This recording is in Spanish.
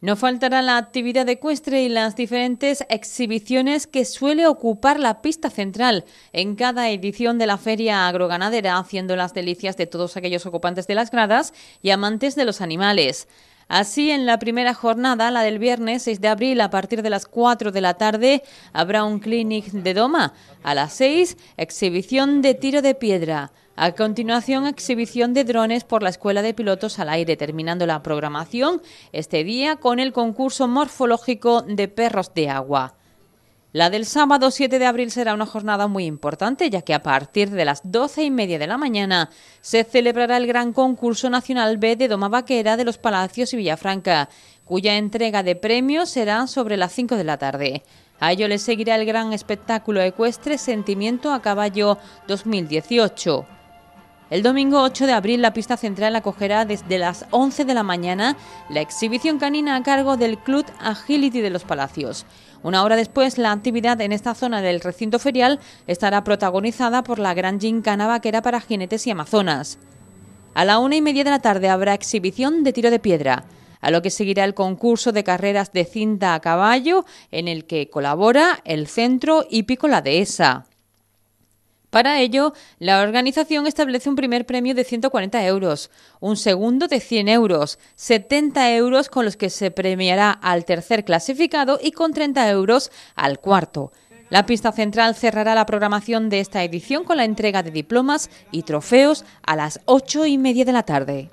No faltará la actividad ecuestre y las diferentes exhibiciones que suele ocupar la pista central en cada edición de la Feria Agroganadera, haciendo las delicias de todos aquellos ocupantes de las gradas y amantes de los animales. Así, en la primera jornada, la del viernes 6 de abril, a partir de las 4 de la tarde, habrá un clinic de Doma. A las 6, exhibición de tiro de piedra. A continuación, exhibición de drones por la Escuela de Pilotos al Aire, terminando la programación este día con el concurso morfológico de perros de agua. La del sábado 7 de abril será una jornada muy importante, ya que a partir de las 12 y media de la mañana se celebrará el gran concurso nacional B de Doma Vaquera de los Palacios y Villafranca, cuya entrega de premios será sobre las 5 de la tarde. A ello le seguirá el gran espectáculo ecuestre Sentimiento a Caballo 2018. El domingo 8 de abril la pista central acogerá desde las 11 de la mañana la exhibición canina a cargo del Club Agility de los Palacios. Una hora después, la actividad en esta zona del recinto ferial estará protagonizada por la gran gincana vaquera para jinetes y amazonas. A la una y media de la tarde habrá exhibición de tiro de piedra, a lo que seguirá el concurso de carreras de cinta a caballo en el que colabora el centro hípico La Dehesa. Para ello, la organización establece un primer premio de 140 euros, un segundo de 100 euros, 70 euros con los que se premiará al tercer clasificado y con 30 euros al cuarto. La pista central cerrará la programación de esta edición con la entrega de diplomas y trofeos a las 8 y media de la tarde.